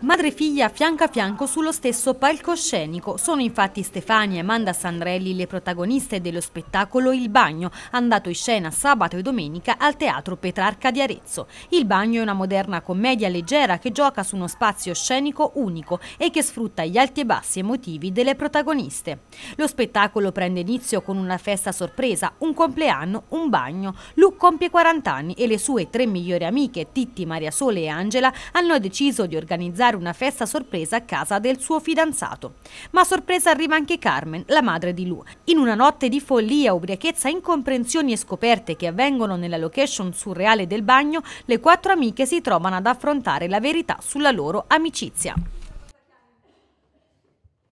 Madre e figlia fianco a fianco sullo stesso palcoscenico. Sono infatti Stefania e Amanda Sandrelli le protagoniste dello spettacolo Il Bagno, andato in scena sabato e domenica al Teatro Petrarca di Arezzo. Il Bagno è una moderna commedia leggera che gioca su uno spazio scenico unico e che sfrutta gli alti e bassi emotivi delle protagoniste. Lo spettacolo prende inizio con una festa sorpresa, un compleanno, un bagno. Lu compie 40 anni e le sue tre migliori amiche, Titti, Maria Sole e Angela, hanno deciso di organizzare organizzare una festa sorpresa a casa del suo fidanzato. Ma sorpresa arriva anche Carmen, la madre di Lou. In una notte di follia, ubriachezza, incomprensioni e scoperte che avvengono nella location surreale del bagno, le quattro amiche si trovano ad affrontare la verità sulla loro amicizia.